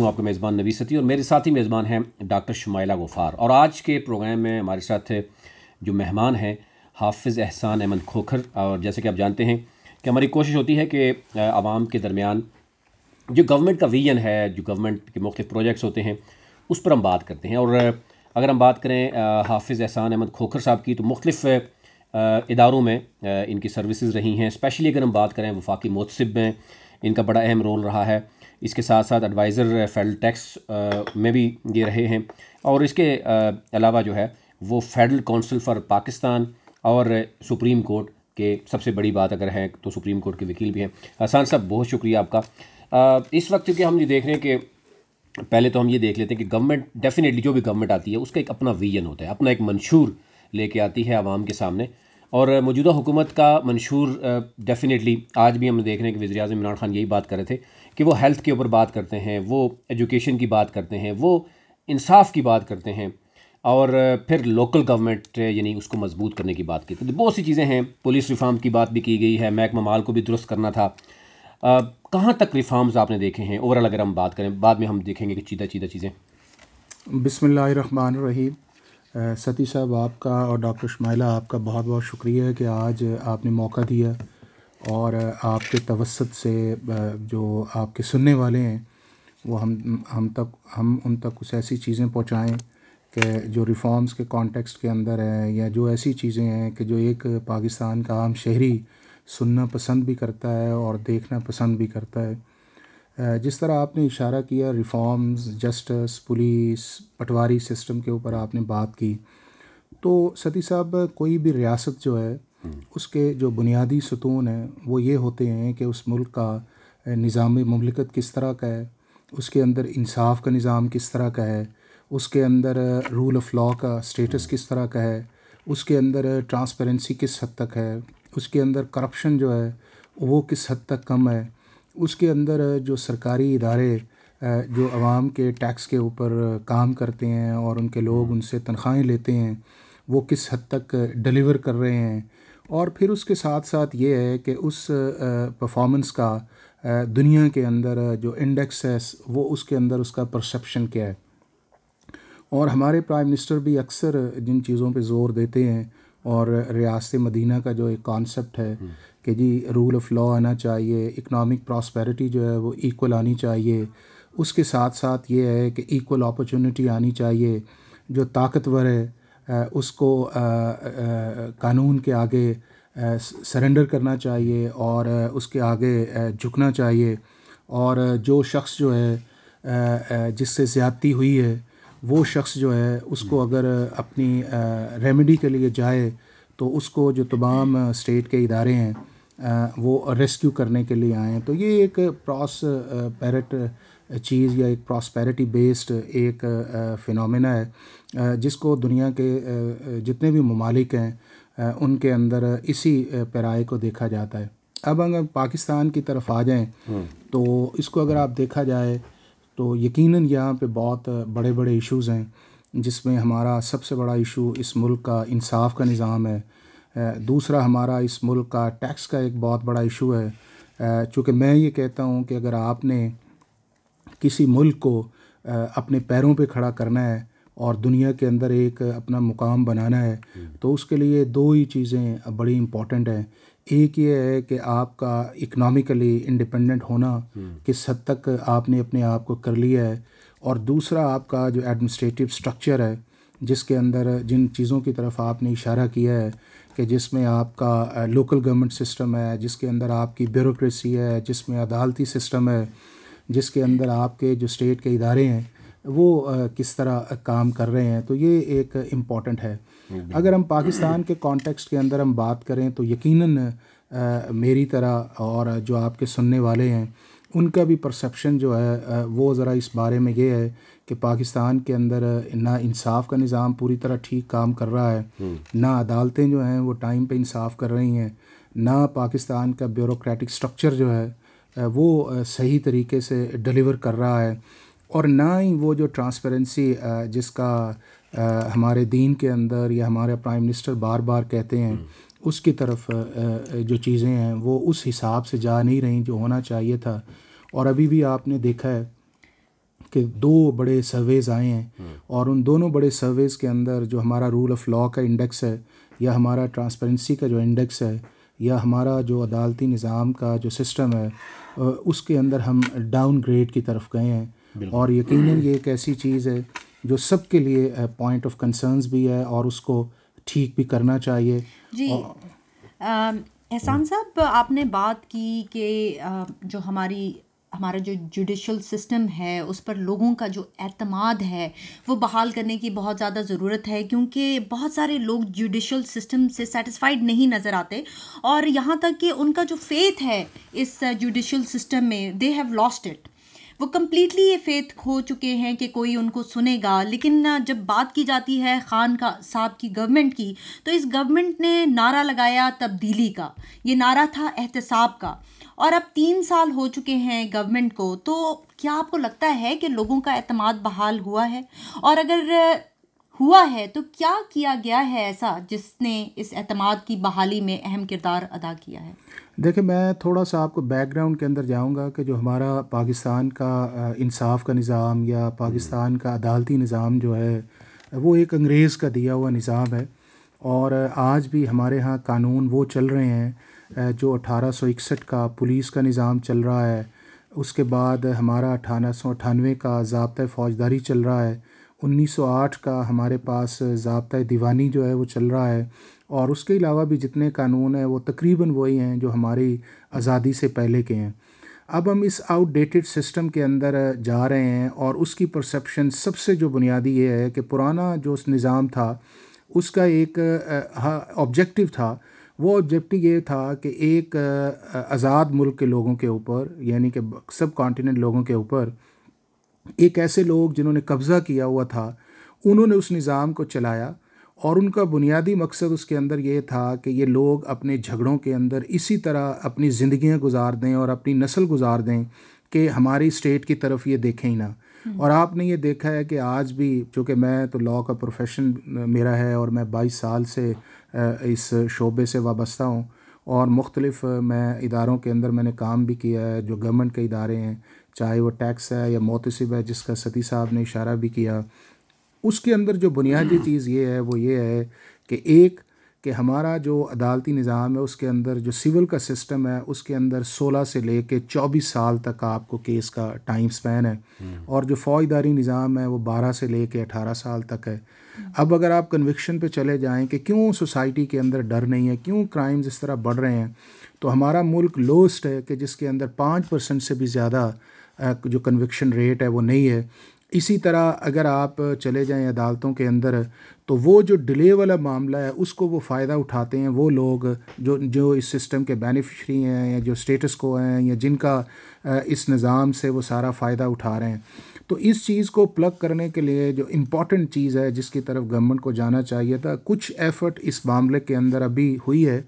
हूं आपका मेज़बान नबी सती और मेरे साथी मेज़बान हैं डॉक्टर शुमाइला गुफ़ार और आज के प्रोग्राम में हमारे साथ जो मेहमान हैं हाफिज़ एहसान अहमद खोखर और जैसे कि आप जानते हैं कि हमारी कोशिश होती है कि आवाम के दरमियान जो गवर्नमेंट का विजन है जो गवर्नमेंट के मुख्त प्रोजेक्ट्स होते हैं उस पर हम बात करते हैं और अगर हम बात करें हाफिज़ एहसान अहमद खोखर साहब की तो मुख्तफ़ इदारों में इनकी सर्विसेज रही हैं स्पेशली अगर हम बात करें वफाकी मतसब में इनका बड़ा अहम रोल रहा है इसके साथ साथ एडवाइज़र फेडरल टैक्स में भी ये रहे हैं और इसके uh, अलावा जो है वो फेडरल काउंसिल फॉर पाकिस्तान और सुप्रीम कोर्ट के सबसे बड़ी बात अगर है तो सुप्रीम कोर्ट के वकील भी हैं आसान साहब बहुत शुक्रिया आपका इस वक्त क्योंकि हम ये देख रहे हैं कि पहले तो हम ये देख लेते हैं कि गवर्नमेंट डेफिनेटली जो भी गवर्नमेंट आती है उसका एक अपना विजन होता है अपना एक मंशूर लेके आती है आवाम के सामने और मौजूदा हुकूमत का मंशूर डेफिनेटली आज भी हम देख रहे हैं कि वज़ी अजम इमरान खान यही बात कर रहे थे कि वो हेल्थ के ऊपर बात करते हैं वो एजुकेशन की बात करते हैं वो इंसाफ की बात करते हैं और फिर लोकल गवर्नमेंट यानी उसको मजबूत करने की बात की तो बहुत सी चीज़ें हैं पुलिस रिफॉर्म की बात भी की गई है महकमा माल को भी दुरुस्त करना था कहाँ तक रिफॉर्म्स आपने देखे हैं ओवरऑल अगर हम बात करें बाद में हम देखेंगे कि चीदा चीदा चीज़ें बिसमीम सती साहब आपका और डॉक्टर शमाइला आपका बहुत बहुत शुक्रिया है कि आज आपने मौका दिया और आपके तवसत से जो आपके सुनने वाले हैं वो हम हम तक हम उन तक कुछ ऐसी चीज़ें पहुँचाएँ कि जो रिफ़ॉर्म्स के कॉन्टेक्स्ट के अंदर हैं या जो ऐसी चीज़ें हैं कि जो एक पाकिस्तान का आम शहरी सुनना पसंद भी करता है और देखना पसंद भी करता है जिस तरह आपने इशारा किया reforms justice police patwari system के ऊपर आपने बात की तो सती साहब कोई भी रियासत जो है हम्म। उसके जो बुनियादी सतून हैं वो ये होते हैं कि उस मुल्क का निज़ाम ममलिकत किस तरह का है उसके अंदर इंसाफ का निज़ाम किस तरह का है उसके अंदर रूल ऑफ लॉ का स्टेटस हम्म। किस तरह का है उसके अंदर ट्रांसपेरेंसी किस हद तक है उसके अंदर करप्शन जो है वो किस हद तक कम है उसके अंदर जो सरकारी इदारे जो आवाम के टैक्स के ऊपर काम करते हैं और उनके लोग हम्म। उनसे तनख्वाहें लेते हैं वो किस हद तक डिलीवर कर रहे हैं और फिर उसके साथ साथ ये है कि उस परफॉर्मेंस का दुनिया के अंदर जो इंडेक्स है वो उसके अंदर उसका परसेप्शन क्या है और हमारे प्राइम मिनिस्टर भी अक्सर जिन चीज़ों पे ज़ोर देते हैं और रियासत मदीना का जो एक कॉन्सेप्ट है हम्म। कि जी रूल ऑफ लॉ आना चाहिए इकनॉमिक प्रॉस्पेरिटी जो है वो इक्वल आनी चाहिए उसके साथ साथ ये है कि इक्वल अपॉर्चुनिटी आनी चाहिए जो ताकतवर है उसको कानून के आगे सरेंडर करना चाहिए और उसके आगे झुकना चाहिए और जो शख्स जो है जिससे ज़्यादती हुई है वो शख्स जो है उसको अगर अपनी रेमेडी के लिए जाए तो उसको जो तमाम स्टेट के इदारे हैं वो रेस्क्यू करने के लिए आएँ तो ये एक प्रॉस पैरट चीज़ या एक प्रॉस्पेरिटी बेस्ड एक फिनमिना है जिसको दुनिया के जितने भी ममालिक हैं उनके अंदर इसी पैराए को देखा जाता है अब अगर पाकिस्तान की तरफ आ जाएं तो इसको अगर आप देखा जाए तो यकीनन यहाँ पे बहुत बड़े बड़े इश्यूज़ हैं जिसमें हमारा सबसे बड़ा इशू इस मुल्क का इंसाफ का निज़ाम है दूसरा हमारा इस मुल्क का टैक्स का एक बहुत बड़ा इशू है चूँकि मैं ये कहता हूँ कि अगर आपने किसी मुल्क को अपने पैरों पे खड़ा करना है और दुनिया के अंदर एक अपना मुकाम बनाना है तो उसके लिए दो ही चीज़ें बड़ी इम्पॉर्टेंट हैं एक ये है कि आपका इकनॉमिकली इंडिपेंडेंट होना हम्म। किस हद तक आपने अपने आप को कर लिया है और दूसरा आपका जो एडमिनिस्ट्रेटिव स्ट्रक्चर है जिसके अंदर जिन चीज़ों की तरफ आपने इशारा किया है कि जिसमें आपका लोकल गवर्नमेंट सिस्टम है जिसके अंदर आपकी ब्यूरोक्रेसी है जिसमें अदालती सिस्टम है जिसके अंदर आपके जो स्टेट के इदारे हैं वो किस तरह काम कर रहे हैं तो ये एक इम्पॉर्टेंट है अगर हम पाकिस्तान के कॉन्टेक्स्ट के अंदर हम बात करें तो यकीनन मेरी तरह और जो आपके सुनने वाले हैं उनका भी परसेप्शन जो है वो ज़रा इस बारे में ये है कि पाकिस्तान के अंदर ना इंसाफ का निज़ाम पूरी तरह ठीक काम कर रहा है ना अदालतें जो हैं वो टाइम पे इंसाफ कर रही हैं ना पाकिस्तान का ब्यूरोक्रेटिक स्ट्रक्चर जो है वो सही तरीके से डिलीवर कर रहा है और ना ही वो जो ट्रांसपेरेंसी uh, जिसका uh, हमारे दीन के अंदर या हमारे प्राइम मिनिस्टर बार बार कहते हैं हम्म। उसकी तरफ uh, जो चीज़ें हैं वो उस हिसाब से जा नहीं रही जो होना चाहिए था और अभी भी आपने देखा है कि दो बड़े सर्वेज़ आए हैं हम्म। और उन दोनों बड़े सर्वेज़ के अंदर जो हमारा रूल ऑफ लॉ का इंडेक्स है या हमारा ट्रांसपेरेंसी का जो इंडेक्स है या हमारा जो अदालती निज़ाम का जो सिस्टम है उसके अंदर हम डाउनग्रेड की तरफ गए हैं और यकीनन ये एक ऐसी चीज़ है जो सब के लिए पॉइंट ऑफ कंसर्न्स भी है और उसको ठीक भी करना चाहिए जी एहसान साहब आपने बात की कि जो हमारी हमारा जो जुडिशल सिस्टम है उस पर लोगों का जो अतमाद है वो बहाल करने की बहुत ज़्यादा ज़रूरत है क्योंकि बहुत सारे लोग जुडिशल सिस्टम से सेटिस्फाइड नहीं नज़र आते और यहाँ तक कि उनका जो फेथ है इस जुडिशल सिस्टम में दे हैव लॉस्ट इट वो कम्प्लीटली ये फेथ खो चुके हैं कि कोई उनको सुनेगा लेकिन जब बात की जाती है ख़ान का साहब की गवर्नमेंट की तो इस गवर्नमेंट ने नारा लगाया तब्दीली का ये नारा था एहतसाब का और अब तीन साल हो चुके हैं गवर्नमेंट को तो क्या आपको लगता है कि लोगों का अतमाद बहाल हुआ है और अगर हुआ है तो क्या किया गया है ऐसा जिसने इस अतमाद की बहाली में अहम किरदार अदा किया है देखिए मैं थोड़ा सा आपको बैकग्राउंड के अंदर जाऊंगा कि जो हमारा पाकिस्तान का इंसाफ का निज़ाम या पाकिस्तान हम्म। का अदालती निज़ाम जो है वो एक अंग्रेज़ का दिया हुआ निज़ाम है और आज भी हमारे यहाँ कानून वो चल रहे हैं जो 1861 का पुलिस का निज़ाम चल रहा है उसके बाद हमारा अठारह का जबता फ़ौजदारी चल रहा है 1908 का हमारे पास जबता दीवानी जो है वो चल रहा है और उसके अलावा भी जितने कानून हैं वो तकरीबन वही हैं जो हमारी आज़ादी से पहले के हैं अब हम इस आउटडेटेड सिस्टम के अंदर जा रहे हैं और उसकी परसेप्शन सबसे जो बुनियादी ये है कि पुराना जो निज़ाम था उसका एक ऑब्जेक्टिव था वो ऑब्जेक्टिव ये था कि एक आज़ाद मुल्क के लोगों के ऊपर यानी कि सब कॉन्टीनेंट लोगों के ऊपर एक ऐसे लोग जिन्होंने कब्ज़ा किया हुआ था उन्होंने उस निज़ाम को चलाया और उनका बुनियादी मकसद उसके अंदर ये था कि ये लोग अपने झगड़ों के अंदर इसी तरह अपनी ज़िंदियाँ गुजार दें और अपनी नस्ल गुजार दें कि हमारी स्टेट की तरफ ये देखें ही ना हम्म। और आपने ये देखा है कि आज भी चूँकि मैं तो लॉ का प्रोफेशन मेरा है और मैं बाईस साल से इस शोबे से वाबस्ता हूँ और मुख्तलिफ मैं इदारों के अंदर मैंने काम भी किया है जो गवर्नमेंट के इदारे हैं चाहे वो टैक्स है या मोतसिब है जिसका सती साहब ने इशारा भी किया उसके अंदर जो बुनियादी चीज़ ये है वो ये है कि एक कि हमारा जो अदालती निज़ाम है उसके अंदर जो सिविल का सिस्टम है उसके अंदर 16 से ले कर चौबीस साल तक का आपको केस का टाइम स्पैन है हम्म। और जो फ़ौजदारी निज़ाम है वो 12 से ले कर अठारह साल तक है हम्म। अब अगर आप कन्विक्शन पे चले जाएं कि क्यों सोसाइटी के अंदर डर नहीं है क्यों क्राइम्स इस तरह बढ़ रहे हैं तो हमारा मुल्क लोस्ट है कि जिसके अंदर पाँच परसेंट से भी ज़्यादा जो कन्विक्शन रेट है वो नहीं है इसी तरह अगर आप चले जाएं अदालतों के अंदर तो वो जो डिले वाला मामला है उसको वो फ़ायदा उठाते हैं वो लोग जो जो इस सिस्टम के बेनिफिशरी हैं या जो स्टेटस को हैं या जिनका इस निज़ाम से वो सारा फ़ायदा उठा रहे हैं तो इस चीज़ को प्लग करने के लिए जो इम्पॉर्टेंट चीज़ है जिसकी तरफ गवर्नमेंट को जाना चाहिए था कुछ एफ़र्ट इस मामले के अंदर अभी हुई है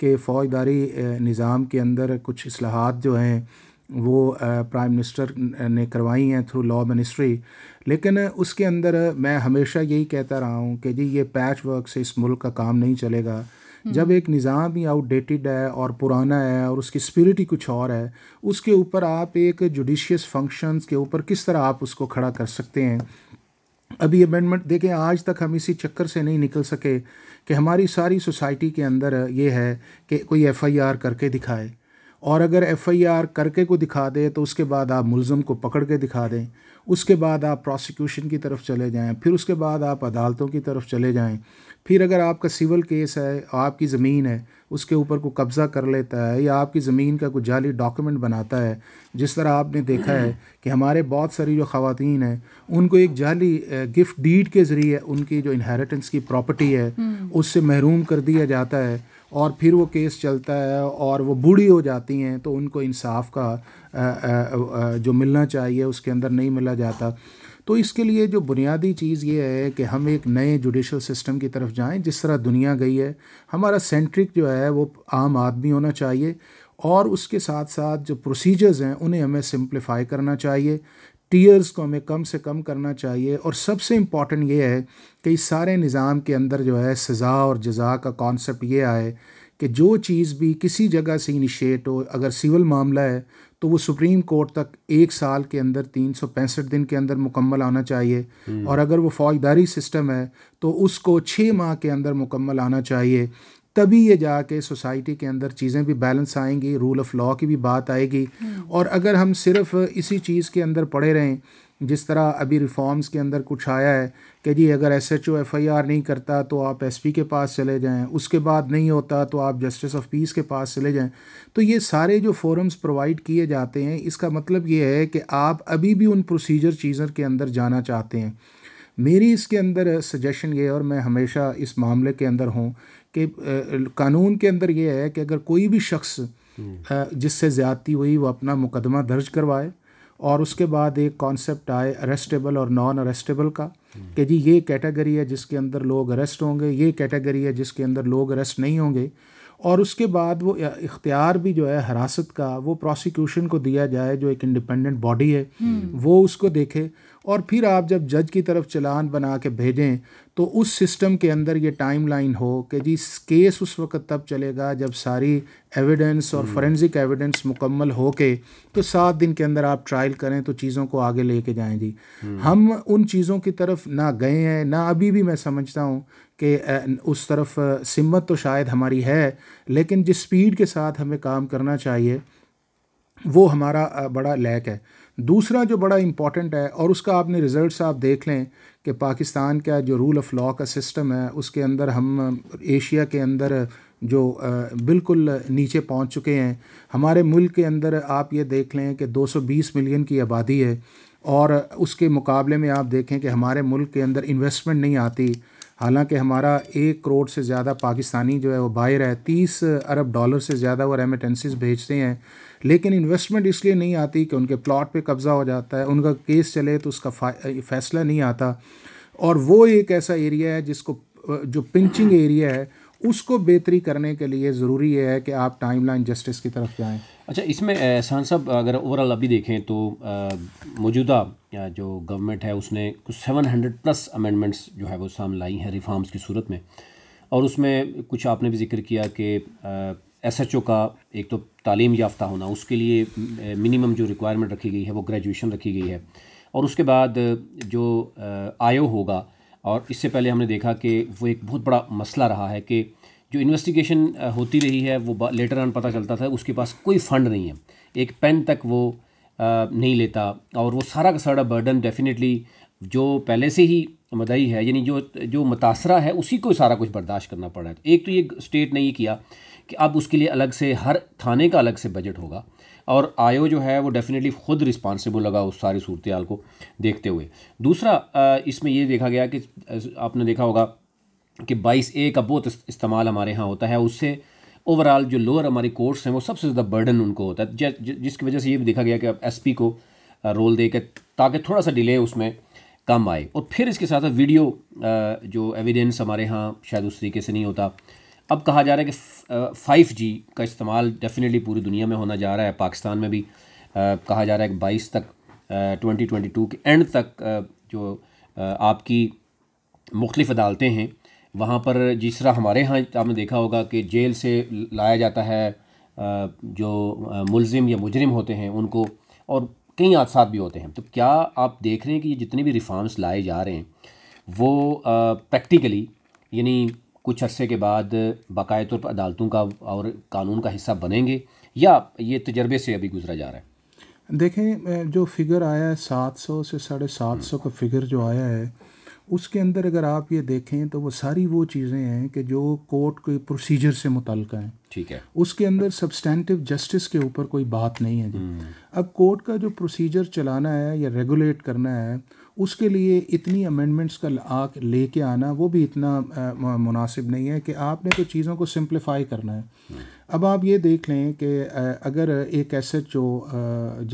कि फ़ौजदारी निज़ाम के अंदर कुछ असलाहत जो हैं वो प्राइम मिनिस्टर ने करवाई हैं थ्रू लॉ मिनिस्ट्री लेकिन उसके अंदर मैं हमेशा यही कहता रहा हूँ कि जी ये पैच वर्क से इस मुल्क का काम नहीं चलेगा हम्म। जब एक निज़ाम ही आउटडेटेड है और पुराना है और उसकी स्पिरिट ही कुछ और है उसके ऊपर आप एक जुडिशियस फंक्शंस के ऊपर किस तरह आप उसको खड़ा कर सकते हैं अभी अमेंडमेंट देखें आज तक हम इसी चक्कर से नहीं निकल सके कि हमारी सारी सोसाइटी के अंदर ये है कि कोई एफआईआर करके दिखाए और अगर एफआईआर करके को दिखा दे तो उसके बाद आप मुलज़म को पकड़ के दिखा दें उसके बाद आप प्रोसिक्यूशन की तरफ चले जाएं फिर उसके बाद आप अदालतों की तरफ चले जाएं फिर अगर आपका सिविल केस है आपकी ज़मीन है उसके ऊपर को कब्ज़ा कर लेता है या आपकी ज़मीन का कुछ जाली डॉक्यूमेंट बनाता है जिस तरह आपने देखा है कि हमारे बहुत सारी जो ख़वान हैं उनको एक जाली गिफ्ट डीड के ज़रिए उनकी जो इनहेरिटेंस की प्रॉपर्टी है हम्म। उससे महरूम कर दिया जाता है और फिर वो केस चलता है और वो बूढ़ी हो जाती हैं तो उनको इंसाफ का जो मिलना चाहिए उसके अंदर नहीं मिला जाता तो इसके लिए जो बुनियादी चीज़ ये है कि हम एक नए जुडिशल सिस्टम की तरफ जाएं जिस तरह दुनिया गई है हमारा सेंट्रिक जो है वो आम आदमी होना चाहिए और उसके साथ साथ जो प्रोसीजर्स हैं उन्हें हमें सिंप्लीफाई करना चाहिए टीयर्स को हमें कम से कम करना चाहिए और सबसे इम्पॉर्टेंट ये है कि इस सारे निज़ाम के अंदर जो है सज़ा और जजा का कॉन्सेप्ट ये आए कि जो चीज़ भी किसी जगह से इनिशिएट हो अगर सिविल मामला है तो वो सुप्रीम कोर्ट तक एक साल के अंदर तीन सौ पैंसठ दिन के अंदर मुकम्मल आना चाहिए हम्म। और अगर वो फौजदारी सिस्टम है तो उसको छः माह के अंदर मुकम्मल आना चाहिए तभी ये जाके सोसाइटी के अंदर चीज़ें भी बैलेंस आएंगी रूल ऑफ लॉ की भी बात आएगी हम्म। और अगर हम सिर्फ इसी चीज़ के अंदर पड़े रहें जिस तरह अभी रिफॉर्म्स के अंदर कुछ आया है कि जी अगर S H O F I R नहीं करता तो आप एस पी के पास चले जाएं उसके बाद नहीं होता तो आप जस्टिस ऑफ पीस के पास चले जाएं तो ये सारे जो फोरम्स प्रोवाइड किए जाते हैं इसका मतलब ये है कि आप अभी भी उन प्रोसीजर चीज़ों के अंदर जाना चाहते हैं मेरी इसके अंदर सजेशन ये है और मैं हमेशा इस मामले के अंदर हूँ कि कानून के अंदर ये है कि अगर कोई भी शख्स हम्म। जिससे ज़्यादती हुई वो अपना मुकदमा दर्ज करवाए और उसके बाद एक कॉन्सेप्ट आए अरेस्टेबल और नॉन अरेस्टेबल का हम्म। कि जी ये कैटेगरी है जिसके अंदर लोग अरेस्ट होंगे ये कैटेगरी है जिसके अंदर लोग अरेस्ट नहीं होंगे और उसके बाद वो इख्तियार भी जो है हरासत का वो प्रोसिक्यूशन को दिया जाए जो एक इंडिपेंडेंट बॉडी है हम्म। वो उसको देखे और फिर आप जब जज की तरफ चलान बना के भेजें तो उस सिस्टम के अंदर ये टाइम लाइन हो कि जी केस उस वक्त तब चलेगा जब सारी एविडेंस और फॉरेंसिक हम्म। एविडेंस मुकम्मल हो के तो सात दिन के अंदर आप ट्रायल करें तो चीज़ों को आगे लेके जाएं जी हम्म। हम उन चीज़ों की तरफ ना गए हैं ना अभी भी मैं समझता हूँ कि उस तरफ सिमत तो शायद हमारी है लेकिन जिस स्पीड के साथ हमें काम करना चाहिए वो हमारा बड़ा लैक है दूसरा जो बड़ा इम्पॉटेंट है और उसका आपने रिज़ल्ट आप देख लें कि पाकिस्तान का जो रूल ऑफ लॉ का सिस्टम है उसके अंदर हम एशिया के अंदर जो बिल्कुल नीचे पहुंच चुके हैं हमारे मुल्क के अंदर आप ये देख लें कि 220 मिलियन की आबादी है और उसके मुकाबले में आप देखें कि हमारे मुल्क के अंदर इन्वेस्टमेंट नहीं आती हालांकि हमारा एक करोड़ से ज़्यादा पाकिस्तानी जो है वो बाहर है तीस अरब डॉलर से ज़्यादा वो रेमिटेंसिस भेजते हैं लेकिन इन्वेस्टमेंट इसलिए नहीं आती कि उनके प्लॉट पे कब्ज़ा हो जाता है उनका केस चले तो उसका फैसला नहीं आता और वो एक ऐसा एरिया है जिसको जो पिंचिंग एरिया है उसको बेहतरी करने के लिए ज़रूरी यह है कि आप टाइमलाइन जस्टिस की तरफ जाएँ अच्छा इसमें एहसान साहब अगर ओवरऑल अभी देखें तो मौजूदा जो गवर्नमेंट है उसने कुछ सेवन हंड्रेड प्लस अमेंडमेंट्स जो है वो सामने लाई हैं रिफॉर्म्स की सूरत में और उसमें कुछ आपने भी जिक्र किया कि एस एच ओ का एक तो तालीम याफ्ता होना उसके लिए मिनिमम जो रिक्वायरमेंट रखी गई है वो ग्रेजुएशन रखी गई है और उसके बाद जो आयो होगा और इससे पहले हमने देखा कि वो एक बहुत बड़ा मसला रहा है कि जो इन्वेस्टिगेशन होती रही है वो लेटर ऑन पता चलता था उसके पास कोई फ़ंड नहीं है एक पेन तक वो नहीं लेता और वो सारा का सारा बर्डन डेफिनेटली जो पहले से ही मदई है यानी जो जो मुतासरा है उसी को सारा कुछ बर्दाश्त करना पड़ रहा है एक तो ये स्टेट ने ये किया कि अब उसके लिए अलग से हर थाने का अलग से बजट होगा और आयो जो है वो डेफिनेटली खुद रिस्पॉन्सिबल लगा उस सारी सूरत हाल को देखते हुए दूसरा इसमें ये देखा गया कि आपने देखा होगा कि बाईस ए का बहुत इस्तेमाल हमारे यहाँ होता है उससे ओवरऑल जो लोअर हमारी कोर्ट्स हैं वो सबसे ज़्यादा बर्डन उनको होता है जिसकी वजह से ये भी देखा गया कि अब एस पी को रोल दे के ताकि थोड़ा सा डिले उसमें कम आए और फिर इसके साथ वीडियो जो एविडेंस हमारे यहाँ शायद उस तरीके से नहीं होता अब कहा जा रहा है कि फाइव जी का इस्तेमाल डेफिनेटली पूरी दुनिया में होना जा रहा है पाकिस्तान में भी आ, कहा जा रहा है कि बाईस तक ट्वेंटी ट्वेंटी टू के एंड तक आ, जो आ, आपकी मुख्तफ़ अदालतें हैं वहाँ पर जिस तरह हमारे यहाँ आपने देखा होगा कि जेल से लाया जाता है जो मुलजिम या मुजरम होते हैं उनको और कई हादसा भी होते हैं तो क्या आप देख रहे हैं कि ये जितने भी रिफॉर्म्स लाए जा रहे हैं वो प्रैक्टिकली यानी कुछ अरसे के बाद बाकाय तौर पर अदालतों का और कानून का हिस्सा बनेंगे या ये तजर्बे से अभी गुजरा जा रहा है देखें जो फिगर आया है सात सौ से साढ़े सात सौ हम्म। का फिगर जो आया है उसके अंदर अगर आप ये देखें तो वो सारी वो चीज़ें हैं कि जो कोर्ट के प्रोसीजर से मुतल हैं ठीक है उसके अंदर सब्सटेंटिव जस्टिस के ऊपर कोई बात नहीं है जी हम्म। अब कोर्ट का जो प्रोसीजर चलाना है या रेगुलेट करना है उसके लिए इतनी अमेंडमेंट्स का आ ले के आना वो भी इतना मुनासिब नहीं है कि आपने तो चीज़ों को सिंप्लीफाई करना है अब आप ये देख लें कि अगर एक एस एच ओ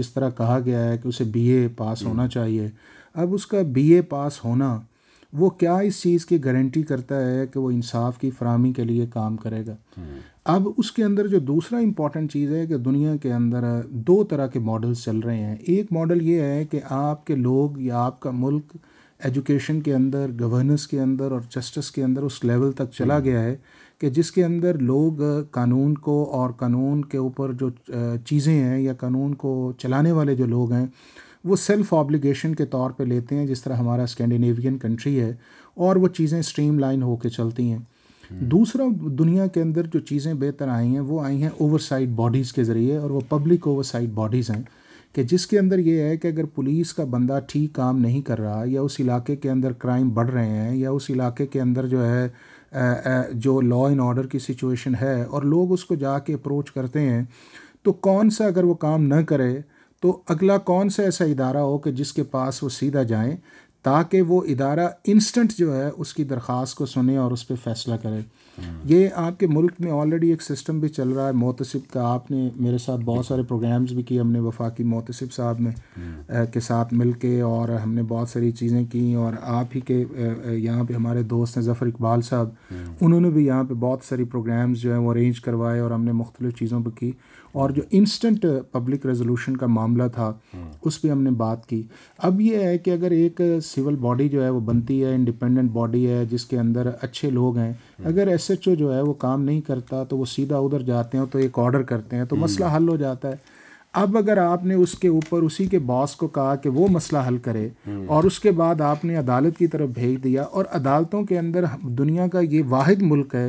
जिस तरह कहा गया है कि उसे बी ए पास होना चाहिए अब उसका बी ए पास होना वो क्या इस चीज़ की गारंटी करता है कि वो इंसाफ की फरहमी के लिए काम करेगा हम्म। अब उसके अंदर जो दूसरा इम्पॉर्टेंट चीज़ है कि दुनिया के अंदर दो तरह के मॉडल्स चल रहे हैं एक मॉडल ये है कि आपके लोग या आपका मुल्क एजुकेशन के अंदर गवर्नेंस के अंदर और जस्टिस के अंदर उस लेवल तक चला हम्म। गया है कि जिसके अंदर लोग कानून को और कानून के ऊपर जो चीज़ें हैं या कानून को चलाने वाले जो लोग हैं वो सेल्फ ऑब्लिगेशन के तौर पे लेते हैं जिस तरह हमारा स्कैंडिनेवियन कंट्री है और वो चीज़ें स्ट्रीम लाइन होकर चलती हैं हम्म। दूसरा दुनिया के अंदर जो चीज़ें बेहतर आई हैं वो आई हैं ओवरसाइड बॉडीज़ के ज़रिए और वो पब्लिक ओवरसाइड बॉडीज़ हैं कि जिसके अंदर ये है कि अगर पुलिस का बंदा ठीक काम नहीं कर रहा या उस इलाके के अंदर क्राइम बढ़ रहे हैं या उस इलाके के अंदर जो है जो लॉ एंड ऑर्डर की सिचुएशन है और लोग उसको जाके अप्रोच करते हैं तो कौन सा अगर वो काम न करे तो अगला कौन सा ऐसा इदारा हो कि जिसके पास वो सीधा जाएं ताकि वो इदारा इंस्टेंट जो है उसकी दरख्वास्त को सुने और उस पर फैसला करे ये आपके मुल्क में ऑलरेडी एक सिस्टम भी चल रहा है मोतसिब का आपने मेरे साथ बहुत सारे प्रोग्राम्स भी किए हमने वफाकी मोतसिब साहब ने हम्म। के साथ मिल के और हमने बहुत सारी चीज़ें की और आप ही के यहाँ पे हमारे दोस्त हैं जफ़र इकबाल साहब हम्म। उन्होंने भी यहाँ पे बहुत सारी प्रोग्राम्स जो हैं वो अरेंज करवाए और हमने मुख्तलि चीज़ों पर की और जो इंस्टेंट पब्लिक रेजोल्यूशन का मामला था हम्म। उस पर हमने बात की अब ये है कि अगर एक सिविल बॉडी जो है वो बनती है इंडिपेंडेंट बॉडी है जिसके अंदर अच्छे लोग हैं अगर एस एच ओ जो है वो काम नहीं करता तो वो सीधा उधर जाते हैं तो एक ऑर्डर करते हैं तो हम्म। मसला हल हो जाता है अब अगर आपने उसके ऊपर उसी के बॉस को कहा कि वो मसला हल करे हम्म। और उसके बाद आपने अदालत की तरफ भेज दिया और अदालतों के अंदर दुनिया का ये वाद मुल्क है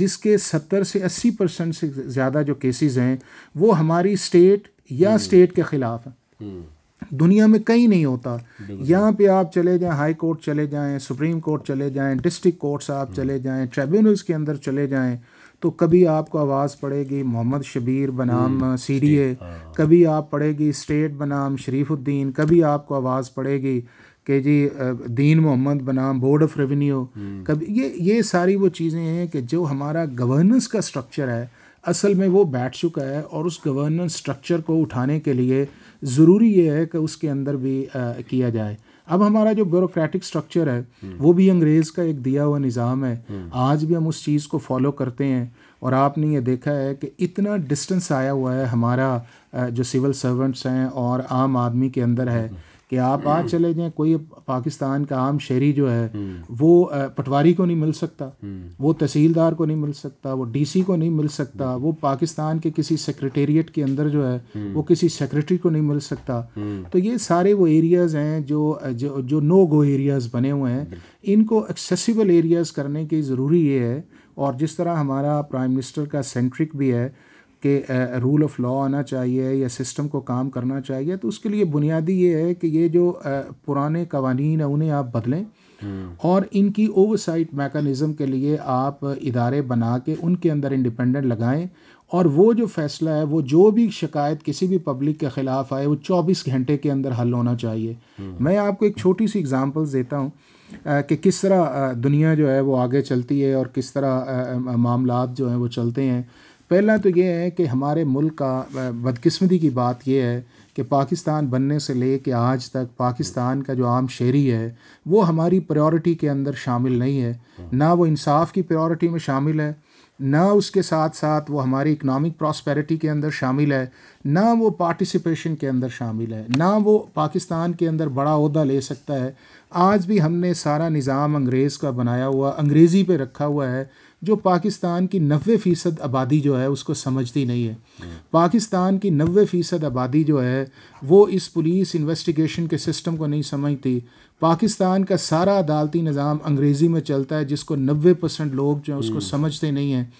जिसके सत्तर से अस्सी परसेंट से ज़्यादा जो केसेस हैं वो हमारी स्टेट या स्टेट हम्म। के ख़िलाफ़ हैं दुनिया में कहीं नहीं होता यहाँ पे आप चले जाएं हाई कोर्ट चले जाएं सुप्रीम कोर्ट चले जाएं डिस्ट्रिक्ट कोर्ट्स आप हम्म। चले जाएं ट्रिब्यूनल्स के अंदर चले जाएं तो कभी आपको आवाज़ पड़ेगी मोहम्मद शबीर बनाम सी डी ए कभी आप पड़ेगी स्टेट बनाम शरीफुद्दीन कभी आपको आवाज़ पड़ेगी कि जी दीन मोहम्मद बनाम बोर्ड ऑफ रेवेन्यू हम्म। कभी ये ये सारी वो चीज़ें हैं कि जो हमारा गवर्नेंस का स्ट्रक्चर है असल में वो बैठ चुका है और उस गवर्नेंस स्ट्रक्चर को उठाने के लिए ज़रूरी ये है कि उसके अंदर भी आ, किया जाए अब हमारा जो ब्यूरोक्रेटिक स्ट्रक्चर है वो भी अंग्रेज़ का एक दिया हुआ निज़ाम है आज भी हम उस चीज़ को फॉलो करते हैं और आपने ये देखा है कि इतना डिस्टेंस आया हुआ है हमारा जो सिविल सर्वेंट्स हैं और आम आदमी के अंदर है कि आप आज हम्म। चले जाएं कोई पाकिस्तान का आम शहरी जो है हम्म। वो पटवारी को नहीं मिल सकता हम्म। वो तहसीलदार को नहीं मिल सकता वो डीसी को नहीं मिल सकता वो पाकिस्तान के किसी सेक्रेटेरिएट के अंदर जो है वो किसी सेक्रेटरी को नहीं मिल सकता तो ये सारे वो एरियाज़ हैं जो जो जो नो गो एरियाज़ बने हुए हैं इनको एक्सेसिबल एरियाज़ करने की ज़रूरी ये है और जिस तरह हमारा प्राइम मिनिस्टर का सेंट्रिक भी है कि रूल ऑफ लॉ आना चाहिए या सिस्टम को काम करना चाहिए तो उसके लिए बुनियादी ये है कि ये जो पुराने कवानी हैं उन्हें आप बदलें हम्म। और इनकी ओवरसाइट मेकानिज़म के लिए आप इदारे बना के उनके अंदर इंडिपेंडेंट लगाएं और वो जो फैसला है वो जो भी शिकायत किसी भी पब्लिक के ख़िलाफ़ आए वो 24 घंटे के अंदर हल होना चाहिए हम्म। मैं आपको एक छोटी सी एग्ज़ाम्पल्स देता हूँ कि किस तरह दुनिया जो है वो आगे चलती है और किस तरह मामला जो हैं वो चलते हैं पहला तो ये है कि हमारे मुल्क का बदकिस्मती की बात यह है कि पाकिस्तान बनने से ले कर आज तक पाकिस्तान का जो आम शहरी है वो हमारी प्रायोरिटी के अंदर शामिल नहीं है ना वो इंसाफ की प्रायोरिटी में शामिल है ना उसके साथ साथ वो हमारी इकनॉमिक प्रॉस्पेरिटी के अंदर शामिल है ना वो पार्टिसिपेशन के अंदर शामिल है ना वो पाकिस्तान के अंदर बड़ा अहदा ले सकता है आज भी हमने सारा निज़ाम अंग्रेज़ का बनाया हुआ अंग्रेज़ी पे रखा हुआ है जो पाकिस्तान की नबे फ़ीसद आबादी जो है उसको समझती नहीं है पाकिस्तान की नबे फ़ीसद आबादी जो है वो इस पुलिस इन्वेस्टिगेशन के सिस्टम को नहीं समझती पाकिस्तान का सारा अदालती निज़ाम अंग्रेज़ी में चलता है जिसको नबे परसेंट लोग जो है उसको हम्म। समझते नहीं हैं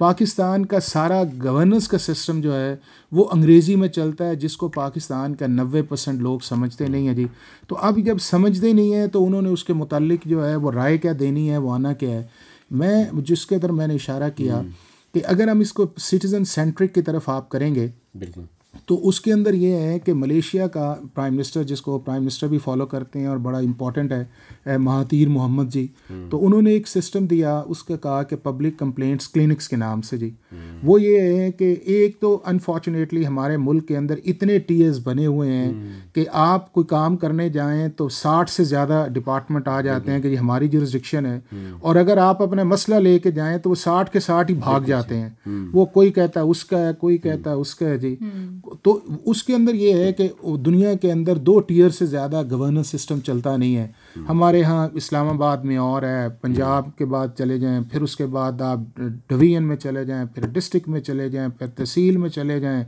पाकिस्तान का सारा गवर्नेंस का सिस्टम जो है वो अंग्रेज़ी में चलता है जिसको पाकिस्तान का नबे परसेंट लोग समझते नहीं हैं जी तो अब जब समझते नहीं हैं तो उन्होंने उसके मुतलक जो है वो राय क्या देनी है वो आना क्या है मैं जिसके अंदर मैंने इशारा किया हम्म। कि अगर हम इसको सिटीजन सेंट्रिक की तरफ आप करेंगे बिल्कुल तो उसके अंदर ये है कि मलेशिया का प्राइम मिनिस्टर जिसको प्राइम मिनिस्टर भी फॉलो करते हैं और बड़ा इम्पॉर्टेंट है महातीर मोहम्मद जी हम्म। तो उन्होंने एक सिस्टम दिया उसका कहा कि पब्लिक कंप्लेंट्स क्लिनिक्स के नाम से जी हम्म। वो ये है कि एक तो अनफॉर्चुनेटली हमारे मुल्क के अंदर इतने टी बने हुए हैं हम्म। कि आप कोई काम करने जाएँ तो साठ से ज़्यादा डिपार्टमेंट आ जाते हैं कि ये हमारी जुरिस्डिक्शन है और अगर आप अपना मसला ले कर जाएँ तो वो साठ के साठ ही भाग जाते हैं वो कोई कहता है उसका है कोई कहता है उसका है जी तो उसके अंदर ये है कि दुनिया के अंदर दो टीयर से ज़्यादा गवर्नेंस सिस्टम चलता नहीं है हमारे यहाँ इस्लामाबाद में और है पंजाब के बाद चले जाएं फिर उसके बाद आप डिवीजन में चले जाएं फिर डिस्ट्रिक्ट में चले जाएं फिर तहसील में चले जाएं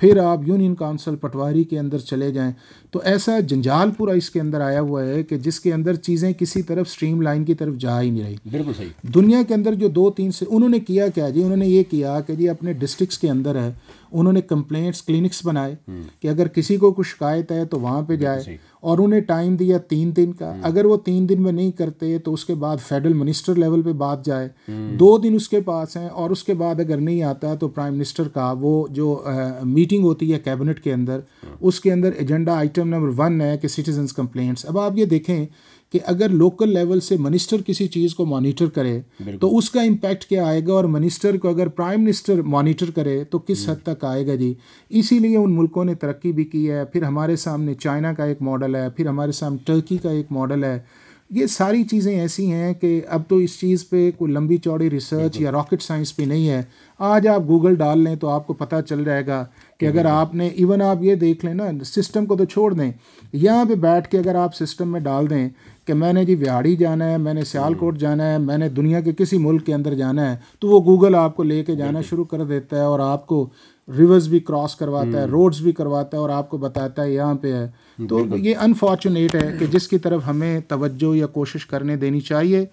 फिर आप यूनियन काउंसिल पटवारी के अंदर चले जाएं तो ऐसा जंजाल पूरा इसके अंदर आया हुआ है कि जिसके अंदर चीज़ें किसी तरफ स्ट्रीम लाइन की तरफ जा ही नहीं रही बिल्कुल सही दुनिया के अंदर जो दो तीन से उन्होंने किया क्या जी उन्होंने ये किया कि जी अपने डिस्ट्रिक्स के अंदर है उन्होंने कंप्लेंट्स क्लिनिक्स बनाए हम्म। कि अगर किसी को कुछ शिकायत है तो वहाँ पे जाए और उन्हें टाइम दिया तीन दिन का हम्म। अगर वो तीन दिन में नहीं करते तो उसके बाद फेडरल मिनिस्टर लेवल पे बात जाए हम्म। दो दिन उसके पास हैं और उसके बाद अगर नहीं आता तो प्राइम मिनिस्टर का वो जो आ, मीटिंग होती है कैबिनेट के अंदर हाँ। उसके अंदर एजेंडा आइटम नंबर वन है कि सिटीजन्स कंप्लेंट्स अब आप ये देखें कि अगर लोकल लेवल से मिनिस्टर किसी चीज़ को मॉनिटर करे तो उसका इम्पैक्ट क्या आएगा और मिनिस्टर को अगर प्राइम मिनिस्टर मॉनिटर करे तो किस हम्म। हद तक आएगा जी इसीलिए उन मुल्कों ने तरक्की भी की है फिर हमारे सामने चाइना का एक मॉडल है फिर हमारे सामने टर्की का एक मॉडल है ये सारी चीज़ें ऐसी हैं कि अब तो इस चीज़ पे कोई लंबी चौड़ी रिसर्च या रॉकेट साइंस पे नहीं है आज आप गूगल डाल लें तो आपको पता चल जाएगा कि अगर आपने इवन आप ये देख लें ना सिस्टम को तो छोड़ दें यहाँ पे बैठ के अगर आप सिस्टम में डाल दें कि मैंने जी विहाड़ी जाना है मैंने सियालकोट हम्म। जाना है मैंने दुनिया के किसी मुल्क के अंदर जाना है तो वो गूगल आपको लेके जाना शुरू कर देता है और आपको रिवर्स भी क्रॉस करवाता है रोड्स हम्म। भी करवाता है और आपको बताता है यहाँ पे है तो ये अनफॉर्चुनेट है कि जिसकी तरफ हमें तवज्जो या कोशिश करने देनी चाहिए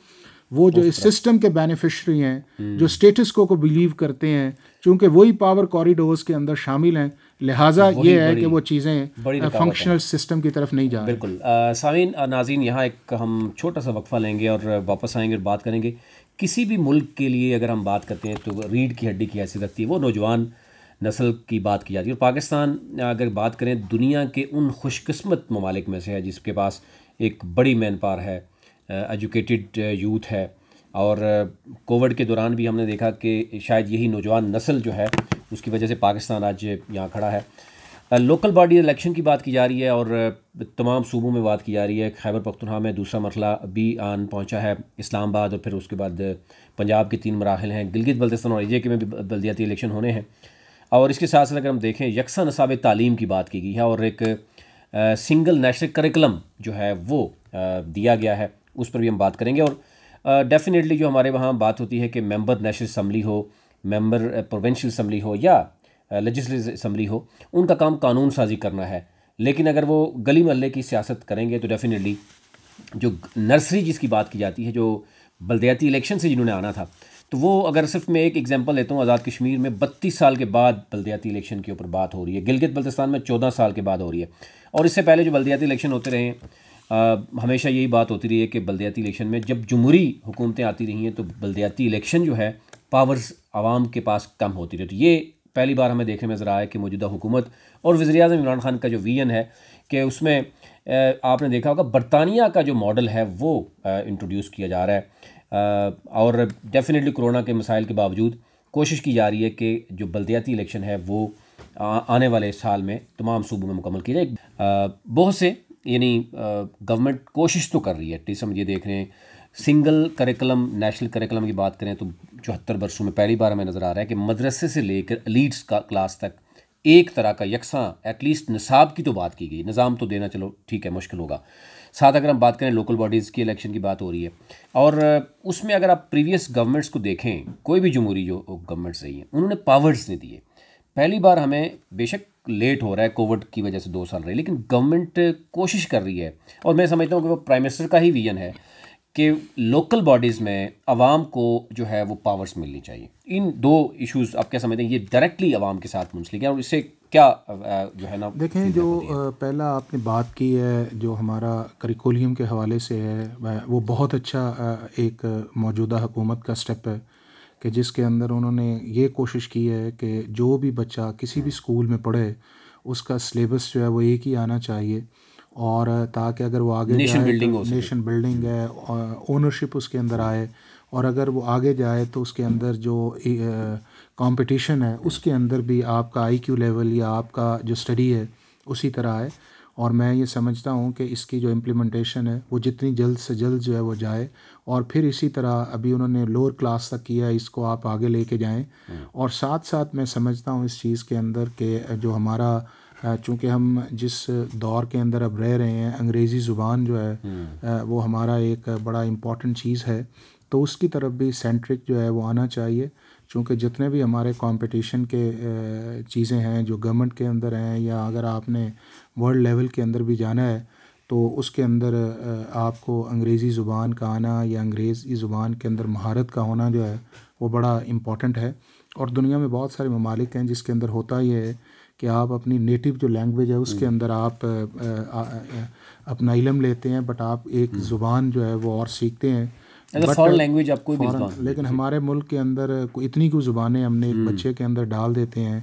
वो जो इस सिस्टम के बेनिफिशरी हैं जो स्टेटस को को बिलीव करते हैं चूंकि वही पावर कॉरिडोर्स के अंदर शामिल हैं लिहाजा ये है कि वो चीज़ें फंक्शनल सिस्टम की तरफ नहीं जा बिल्कुल uh, सामीन uh, नाजीन यहाँ एक हम छोटा सा वक्फ़ा लेंगे और वापस आएंगे और बात करेंगे किसी भी मुल्क के लिए अगर हम बात करते हैं तो रीढ़ की हड्डी की हैसियत रखती है वो नौजवान नस्ल की बात की जाती है और पाकिस्तान uh, अगर बात करें दुनिया के उन खुशकस्मत ममालिक में से है जिसके पास एक बड़ी मैन पार है एजुकेटेड यूथ है और कोविड के दौरान भी हमने देखा कि शायद यही नौजवान नस्ल जो है उसकी वजह से पाकिस्तान आज यहाँ खड़ा है लोकल बॉडी इलेक्शन की बात की जा रही है और तमाम सूबों में बात की जा रही है खैबर पख्तनहा में दूसरा मरला भी आन पहुँचा है इस्लामाबाद और फिर उसके बाद पंजाब के तीन मराहल हैं गिलगित बल्तिस्तान और एजे के में भी बल्दियाती इलेक्शन होने हैं और इसके साथ साथ अगर हम देखें यकसा नसाब तालीम की बात की गई है और एक सिंगल नेशनल करिकुलम जो है वो दिया गया है उस पर भी हम बात करेंगे और डेफिनेटली जो हमारे वहाँ बात होती है कि मेंबर नेशनल असम्बली हो मेंबर प्रोवेंशल असम्बली हो या लेजिस्लेटिव असम्बली हो उनका काम कानून साजी करना है लेकिन अगर वो गली महल की सियासत करेंगे तो डेफिनेटली जो नर्सरी जिसकी बात की जाती है जो बलदयाती इलेक्शन से जिन्होंने आना था तो वो अगर सिर्फ मैं एक एग्जांपल लेता हूँ आज़ाद कश्मीर में 32 साल के बाद बलदयाती इलेक्शन के ऊपर बात हो रही है गिलगित बल्तिस्तान में 14 साल के बाद हो रही है और इससे पहले जो बलदयाती इलेक्शन होते रहे आ, हमेशा यही बात होती रही है कि बलदयाती इलेक्शन में जब जमहूरी हुकूमतें आती रही हैं तो बलदयाती इलेक्शन जो है पावर्स आवाम के पास कम होती रही तो ये पहली बार हमें देखने में ज़रा आया कि मौजूदा हुकूमत और वज़ी अजम इमरान खान का जो वीजन है कि उसमें आपने देखा होगा बरतानिया का जो मॉडल है वो इंट्रोड्यूस किया जा रहा है और डेफिनेटली कोरोना के मसाइल के बावजूद कोशिश की जा रही है कि जो बलदयाती इलेक्शन है वो आने वाले साल में तमाम सूबों में मुकम्मल किया जाए बहुत से यानी गवर्नमेंट कोशिश तो कर रही है एटलीस्ट हम ये देख रहे हैं सिंगल करिकुलम नेशनल करिकुलम की बात करें तो चौहत्तर बरसों में पहली बार हमें नज़र आ रहा है कि मदरसे से लेकर अलीट्स का क्लास तक एक तरह का यकसा एटलीस्ट नसाब की तो बात की गई निज़ाम तो देना चलो ठीक है मुश्किल होगा साथ अगर हम बात करें लोकल बॉडीज़ की इलेक्शन की बात हो रही है और उसमें अगर आप प्रीवियस गवर्नमेंट्स को देखें कोई भी जमहूरी जो गवर्नमेंट्स रही हैं उन्होंने पावर्स नहीं दिए पहली बार हमें बेशक लेट हो रहा है कोविड की वजह से दो साल रहे लेकिन गवर्नमेंट कोशिश कर रही है और मैं समझता हूँ कि वो प्राइम मिनिस्टर का ही विजन है कि लोकल बॉडीज़ में आवाम को जो है वो पावर्स मिलनी चाहिए इन दो इश्यूज़ आप क्या समझते हैं ये डायरेक्टली आवाम के साथ मुंसलिक है और इससे क्या जो है ना देखें जो पहला आपने बात की है जो हमारा करिकुलियम के हवाले से है वो बहुत अच्छा एक मौजूदा हुकूमत का स्टेप है कि जिसके अंदर उन्होंने ये कोशिश की है कि जो भी बच्चा किसी भी स्कूल में पढ़े उसका सिलेबस जो है वो एक ही आना चाहिए और ताकि अगर वो आगे नेशन बिल्डिंग तो नेशन बिल्डिंग हम्म। है ओनरशिप उसके अंदर आए और अगर वो आगे जाए तो उसके अंदर जो कंपटीशन है उसके अंदर भी आपका आईक्यू लेवल या आपका जो स्टडी है उसी तरह आए और मैं ये समझता हूँ कि इसकी जो इम्प्लीमेंटेशन है वो जितनी जल्द से जल्द जो है वो जाए और फिर इसी तरह अभी उन्होंने लोअर क्लास तक किया है इसको आप आगे लेके जाएं हम्म। और साथ साथ मैं समझता हूँ इस चीज़ के अंदर के जो हमारा चूँकि हम जिस दौर के अंदर अब रह रहे हैं अंग्रेज़ी ज़ुबान जो है हम्म। वो हमारा एक बड़ा इम्पॉर्टेंट चीज़ है तो उसकी तरफ भी सेंट्रिक जो है वो आना चाहिए चूँकि जितने भी हमारे कंपटीशन के चीज़ें हैं जो गवर्नमेंट के अंदर हैं या अगर आपने वर्ल्ड लेवल के अंदर भी जाना है तो उसके अंदर आपको अंग्रेज़ी ज़ुबान का आना या अंग्रेज़ी ज़ुबान के अंदर महारत का होना जो है वो बड़ा इम्पॉटेंट है और दुनिया में बहुत सारे ममालिक हैं जिसके अंदर होता ही है कि आप अपनी नेटिव जो लैंग्वेज है उसके हम्म। अंदर आप अपना इलम लेते हैं बट आप एक हम्म। ज़ुबान जो है वो और सीखते हैं लैंग्वेज मतलब uh, आपको लेकिन हमारे मुल्क के अंदर इतनी कोई ज़ुबानें हमने एक हम्म। बच्चे के अंदर डाल देते हैं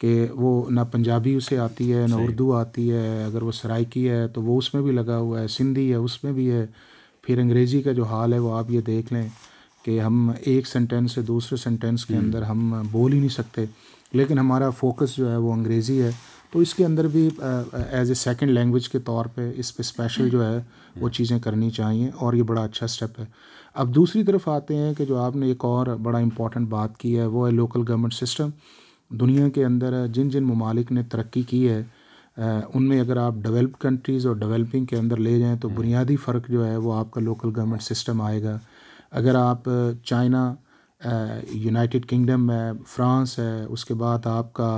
कि वो ना पंजाबी उसे आती है ना उर्दू आती है अगर वो सराइकी है तो वो उसमें भी लगा हुआ है सिंधी है उसमें भी है फिर अंग्रेज़ी का जो हाल है वो आप ये देख लें कि हम एक सेंटेंस से दूसरे सेंटेंस के हम्म। अंदर हम बोल ही नहीं सकते लेकिन हमारा फोकस जो है वो अंग्रेज़ी है तो इसके अंदर भी एज ए सेकेंड लैंग्वेज के तौर पे इस पे स्पेशल हम्म। जो है वो चीज़ें करनी चाहिए और ये बड़ा अच्छा स्टेप है अब दूसरी तरफ आते हैं कि जो आपने एक और बड़ा इम्पॉर्टेंट बात की है वो है लोकल गवर्नमेंट सिस्टम दुनिया के अंदर जिन जिन ममालिक ने तरक्की की है उनमें अगर आप डेवलप कंट्रीज़ और डेवलपिंग के अंदर ले जाएँ तो हम्म। बुनियादी फ़र्क जो है वो आपका लोकल गवर्नमेंट सिस्टम आएगा अगर आप चाइना यूनाइटेड किंगडम है फ्रांस है उसके बाद आपका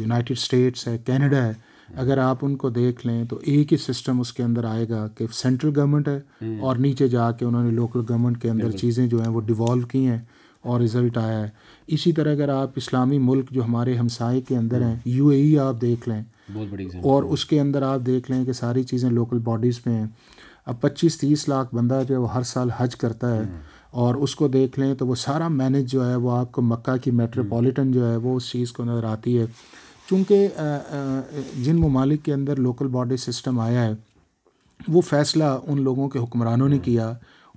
यूनाइटेड स्टेट्स है कनाडा है अगर आप उनको देख लें तो एक ही सिस्टम उसके अंदर आएगा कि सेंट्रल गवर्नमेंट है हम्म। और नीचे जाके उन्होंने लोकल गवर्नमेंट के अंदर चीज़ें जो हैं वो डिवॉल्व की हैं और रिज़ल्ट आया है इसी तरह अगर आप इस्लामी मुल्क जो हमारे हमसाए के अंदर हैं यू हम्म। e आप देख लें बहुत बड़ी और उसके अंदर आप देख लें कि सारी चीज़ें लोकल बॉडीज़ में हैं अब पच्चीस तीस लाख बंदा जो है वो हर साल हज करता है हम्म। और उसको देख लें तो वो सारा मैनेज जो है वो आपको मक्का की मेट्रोपॉलिटन जो है वो उस चीज़ को नज़र आती है चूँकि जिन ममालिक के अंदर लोकल बॉडी सिस्टम आया है वो फैसला उन लोगों के हुक्मरानों ने हम्म। किया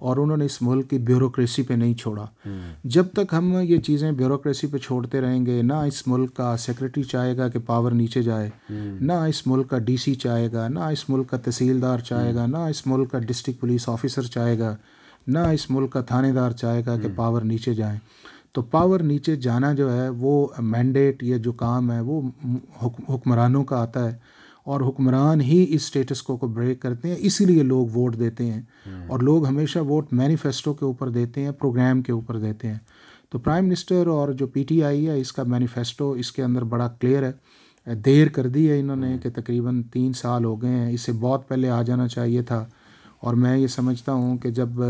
और उन्होंने इस मुल्क की ब्यूरोक्रेसी पे नहीं छोड़ा हम्म। जब तक हम ये चीज़ें ब्यूरोक्रेसी पे छोड़ते रहेंगे ना इस मुल्क का सेक्रेटरी चाहेगा कि पावर नीचे जाए हम्म। ना इस मुल्क का डीसी चाहेगा ना इस मुल्क का तहसीलदार चाहेगा ना इस मुल्क का डिस्ट्रिक्ट पुलिस ऑफिसर चाहेगा ना इस मुल्क का थानेदार चाहेगा कि पावर नीचे जाए तो पावर नीचे जाना जो है वो मैंडेट या जो काम है वो हुक्मरानों का आता है और हुक्मरान ही इस स्टेटस को को ब्रेक करते हैं इसीलिए लोग वोट देते हैं हम्म। और लोग हमेशा वोट मैनिफेस्टो के ऊपर देते हैं प्रोग्राम के ऊपर देते हैं तो प्राइम मिनिस्टर और जो पीटीआई है इसका मैनिफेस्टो इसके अंदर बड़ा क्लियर है देर कर दी है इन्होंने हम्म। कि तकरीबन तीन साल हो गए हैं इसे बहुत पहले आ जाना चाहिए था और मैं ये समझता हूँ कि जब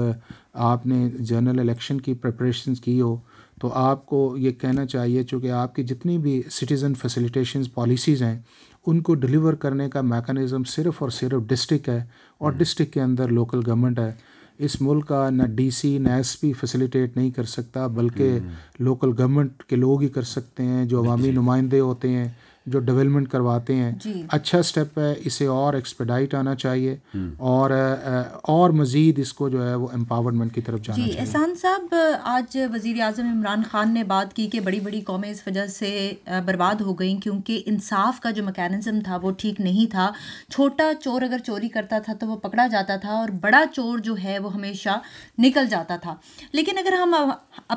आपने जनरल इलेक्शन की प्रपरेशन की हो तो आपको ये कहना चाहिए चूँकि आपकी जितनी भी सिटीज़न फैसिलिटेशन पॉलिसीज़ हैं उनको डिलीवर करने का मैकेनिज़्म सिर्फ़ और सिर्फ डिस्ट्रिक्ट है और डिस्ट्रिक्ट हम्म। के अंदर लोकल गवर्नमेंट है इस मुल्क का ना न ना पी फैसिलिटेट नहीं कर सकता बल्कि लोकल हम्म। गवर्नमेंट के लोग ही कर सकते हैं जो अवामी नुमाइंदे होते हैं जो डेवलपमेंट करवाते हैं अच्छा स्टेप है इसे और एक्सपेडाइट आना चाहिए हम्म। और और मज़ीद इसको जो है वो एम्पावरमेंट की तरफ जाना जी, चाहिए एहसान साहब आज वज़ी अजम इमरान ख़ान ने बात की कि बड़ी बड़ी कौमें इस वजह से बर्बाद हो गई क्योंकि इंसाफ का जो मकैनिज़म था वो ठीक नहीं था छोटा चोर अगर चोरी करता था तो वो पकड़ा जाता था और बड़ा चोर जो है वो हमेशा निकल जाता था लेकिन अगर हम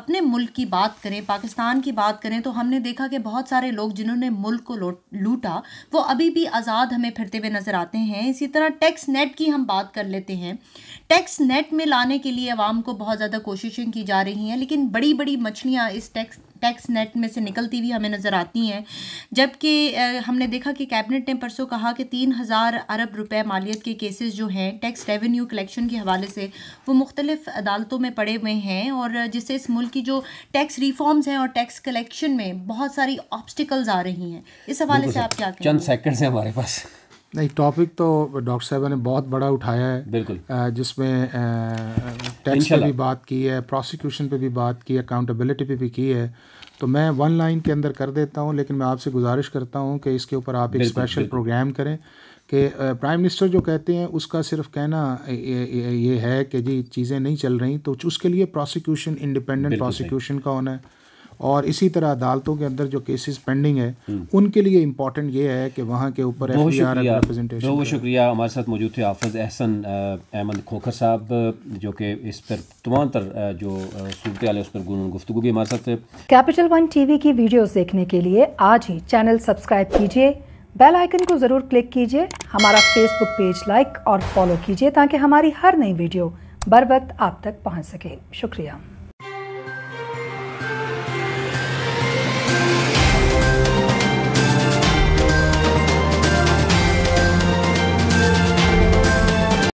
अपने मुल्क की बात करें पाकिस्तान की बात करें तो हमने देखा कि बहुत सारे लोग जिन्होंने मुल्क को लूटा वो अभी भी आज़ाद हमें फिरते हुए नज़र आते हैं इसी तरह टैक्स नेट की हम बात कर लेते हैं टैक्स नेट में लाने के लिए आवाम को बहुत ज़्यादा कोशिशें की जा रही हैं लेकिन बड़ी बड़ी मछलियाँ इस टैक्स टैक्स नेट में से निकलती हुई हमें नज़र आती हैं जबकि हमने देखा कि कैबिनेट ने परसों कहा कि तीन हज़ार अरब रुपए मालियत के केसेस जो हैं टैक्स रेवेन्यू कलेक्शन के हवाले से वो मुख्तलिफ अदालतों में पड़े हुए हैं और जिससे इस मुल्क की जो टैक्स रिफॉर्म्स हैं और टैक्स कलेक्शन में बहुत सारी ऑब्स्टिकल्स आ रही हैं इस हवाले से आप क्या चंद सेकेंड्स हैं हमारे पास नहीं टॉपिक तो डॉक्टर साहब ने बहुत बड़ा उठाया है बिल्कुल जिसमें टैक्स पे भी बात की है प्रोसिक्यूशन पे भी बात की है अकाउंटेबिलिटी पे भी की है तो मैं वन लाइन के अंदर कर देता हूँ लेकिन मैं आपसे गुजारिश करता हूँ कि इसके ऊपर आप एक स्पेशल प्रोग्राम करें कि प्राइम मिनिस्टर जो कहते हैं उसका सिर्फ कहना ये है कि जी चीज़ें नहीं चल रही तो उसके लिए प्रोसिक्यूशन इंडिपेंडेंट प्रोसिक्यूशन का होना है और इसी तरह अदालतों के अंदर जो केसेस पेंडिंग है उनके लिए इम्पोर्टेंट ये है कि वहाँ के ऊपर बहुत शुक्रिया बहुत शुक्रिया हमारे साथ मौजूद थे हाफज एहसन अहमद खोखर साहब जो कि इस पर तमाम तर जो सूरत है उस पर गुफ्तु भी हमारे साथ कैपिटल वन टीवी की वीडियोस देखने के लिए आज ही चैनल सब्सक्राइब कीजिए बेल आइकन को ज़रूर क्लिक कीजिए हमारा फेसबुक पेज लाइक और फॉलो कीजिए ताकि हमारी हर नई वीडियो बर वक्त आप तक पहुंच सके शुक्रिया